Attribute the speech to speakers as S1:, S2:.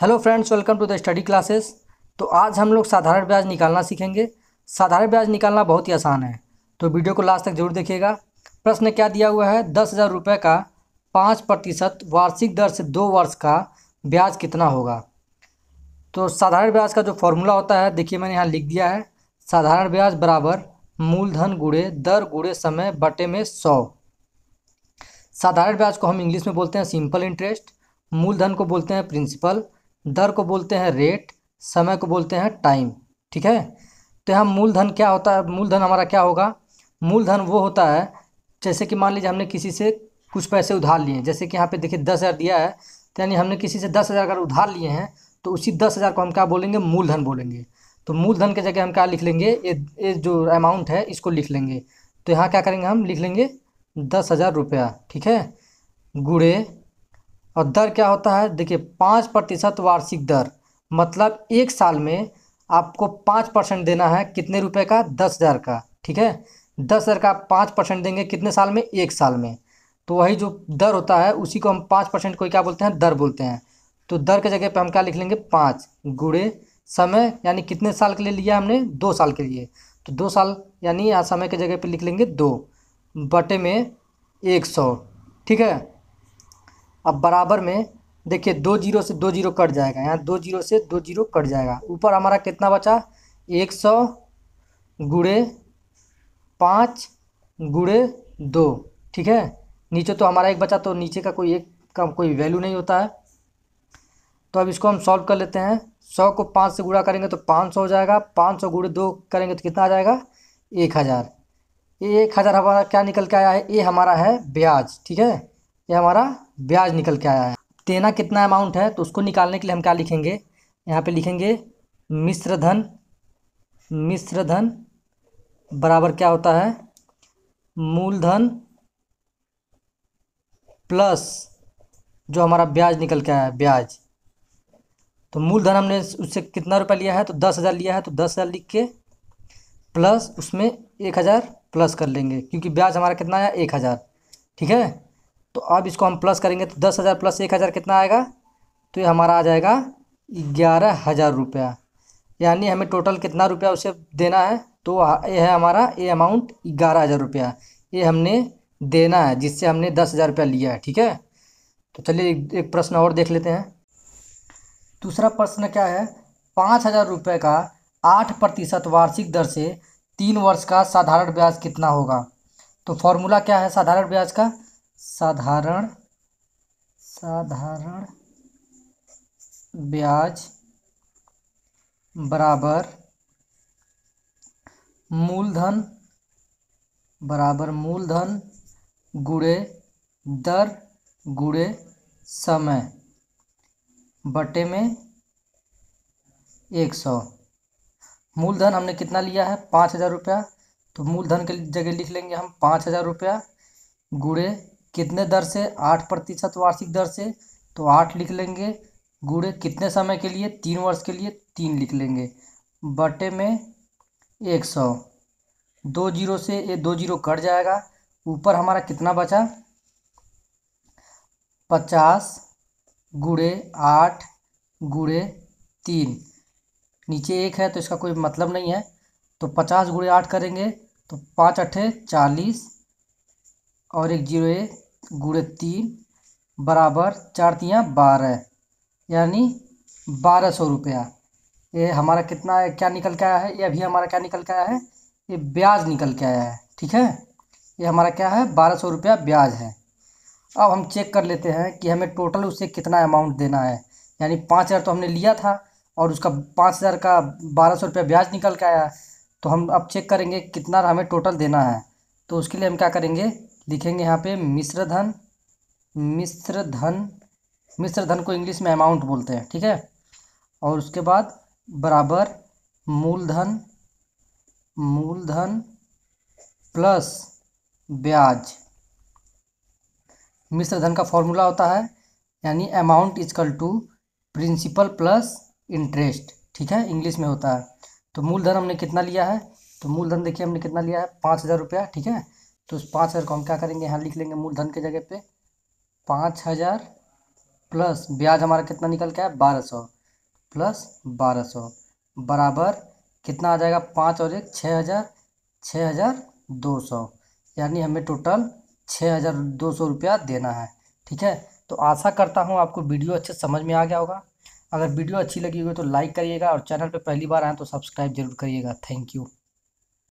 S1: hello friends welcome to the study classes तो आज हम लोग साधारण ब्याज निकालना सीखेंगे साधारण ब्याज निकालना बहुत ही आसान है तो वीडियो को लास्ट तक जरूर देखिएगा प्रश्न क्या दिया हुआ है दस हज़ार रुपये का पाँच प्रतिशत वार्षिक दर से दो वर्ष का ब्याज कितना होगा तो साधारण ब्याज का जो फॉर्मूला होता है देखिए मैंने यहाँ लिख दिया है साधारण ब्याज बराबर मूलधन गुड़े दर गुड़े समय बटे में सौ साधारण ब्याज को हम इंग्लिश में बोलते हैं सिंपल इंटरेस्ट मूलधन को बोलते हैं प्रिंसिपल दर को बोलते हैं रेट समय को बोलते हैं टाइम ठीक है तो यहाँ मूलधन क्या होता है मूलधन हमारा क्या होगा मूलधन वो होता है जैसे कि मान लीजिए हमने किसी से कुछ पैसे उधार लिए हैं जैसे कि यहाँ पे देखिए दस हज़ार दिया है तो यानी हमने किसी से दस हज़ार अगर उधार लिए हैं तो उसी दस हज़ार को हम क्या बोलेंगे मूलधन बोलेंगे तो मूलधन के जगह हम क्या लिख लेंगे ये ये जो अमाउंट है इसको लिख लेंगे तो यहाँ क्या करेंगे हम लिख लेंगे दस हज़ार रुपया ठीक है गुड़े और दर क्या होता है देखिए पाँच प्रतिशत वार्षिक दर मतलब एक साल में आपको पाँच परसेंट देना है कितने रुपए का दस हज़ार का ठीक है दस हज़ार का आप पाँच परसेंट देंगे कितने साल में एक साल में तो वही जो दर होता है उसी को हम पाँच परसेंट को क्या बोलते हैं दर बोलते हैं तो दर के जगह पे हम क्या लिख लेंगे पाँच गुड़े समय यानी कितने साल के लिए लिया हमने दो साल के लिए तो दो साल यानी यहाँ समय के जगह पे लिख लेंगे दो बटे में एक सौ ठीक है अब बराबर में देखिए दो जीरो से दो जीरो कट जाएगा यहाँ दो जीरो से दो जीरो कट जाएगा ऊपर हमारा कितना बचा एक सौ गुड़े पाँच गुड़े दो ठीक है नीचे तो हमारा एक बचा तो नीचे का कोई एक का कोई वैल्यू नहीं होता है तो अब इसको हम सॉल्व कर लेते हैं सौ को पाँच से गुड़ा करेंगे तो पाँच सौ हो जाएगा पाँच सौ गुड़े दो करेंगे तो कितना आ जाएगा एक हज़ार एक हज़ार हमारा क्या निकल के आया है ये हमारा है ब्याज ठीक है ये हमारा ब्याज निकल के आया है तेना कितना अमाउंट है तो उसको निकालने के लिए हम क्या लिखेंगे यहाँ पे लिखेंगे मिश्र धन मिश्र धन बराबर क्या होता है मूलधन प्लस जो हमारा ब्याज निकल के आया है ब्याज तो मूलधन हमने उससे कितना रुपया लिया है तो दस हज़ार लिया है तो दस हज़ार लिख के प्लस उसमें एक हज़ार प्लस कर लेंगे क्योंकि ब्याज हमारा कितना आया एक हज़ार ठीक है तो अब इसको हम प्लस करेंगे तो दस हज़ार प्लस एक हज़ार कितना आएगा तो ये हमारा आ जाएगा ग्यारह हज़ार रुपया यानी हमें टोटल कितना रुपया उसे देना है तो ये है हमारा ये अमाउंट ग्यारह हज़ार रुपया ये हमने देना है जिससे हमने दस हज़ार रुपया लिया है ठीक है तो चलिए एक प्रश्न और देख लेते हैं दूसरा प्रश्न क्या है पाँच हज़ार रुपये का आठ प्रतिशत वार्षिक दर से तीन वर्ष का साधारण ब्याज कितना होगा तो फॉर्मूला क्या है साधारण ब्याज का साधारण साधारण ब्याज बराबर मूलधन बराबर मूलधन गुड़े दर गुड़े समय बटे में एक सौ मूलधन हमने कितना लिया है पाँच हज़ार रुपया तो मूलधन के जगह लिख लेंगे हम पाँच हज़ार रुपया गुड़े कितने दर से आठ प्रतिशत वार्षिक दर से तो आठ लिख लेंगे गुड़े कितने समय के लिए तीन वर्ष के लिए तीन लिख लेंगे बटे में एक सौ दो जीरो से ये दो जीरो कट जाएगा ऊपर हमारा कितना बचा पचास गुड़े आठ गुड़े तीन नीचे एक है तो इसका कोई मतलब नहीं है तो पचास गुड़े आठ करेंगे तो पाँच अट्ठे चालीस और एक जीरो ए गुड़े तीन बराबर चार बारह यानी बारह सौ रुपया ये हमारा कितना है क्या निकल के आया है ये अभी हमारा क्या निकल के आया है ये ब्याज निकल के आया है ठीक है ये हमारा क्या है बारह सौ रुपया ब्याज है अब हम चेक कर लेते हैं कि हमें टोटल उससे कितना अमाउंट देना है यानी पाँच हज़ार तो हमने लिया था और उसका पाँच हज़ार का बारह सौ रुपया ब्याज निकल के आया तो हम अब चेक करेंगे कितना हमें टोटल देना है तो उसके लिए हम क्या करेंगे लिखेंगे यहाँ पे मिश्र धन मिश्र धन मिश्र धन को इंग्लिश में अमाउंट बोलते हैं ठीक है और उसके बाद बराबर मूलधन मूलधन प्लस ब्याज मिश्र धन का फॉर्मूला होता है यानी amount is equal to principal plus interest ठीक है इंग्लिश में होता है तो मूलधन हमने कितना लिया है तो मूलधन देखिए हमने कितना लिया है पाँच हज़ार रुपया ठीक है तो उस पाँच हज़ार को हम क्या करेंगे यहाँ लिख लेंगे मूलधन के जगह पे पाँच हज़ार प्लस ब्याज हमारा कितना निकल के आया बारह सौ प्लस बारह सौ बराबर कितना आ जाएगा पाँच और एक छः हज़ार छः हज़ार दो सौ यानी हमें टोटल छः हज़ार दो सौ रुपया देना है ठीक है तो आशा करता हूँ आपको वीडियो अच्छे समझ में आ गया होगा अगर वीडियो अच्छी लगी हुई तो लाइक करिएगा और चैनल पर पहली बार आएँ तो सब्सक्राइब जरूर करिएगा थैंक यू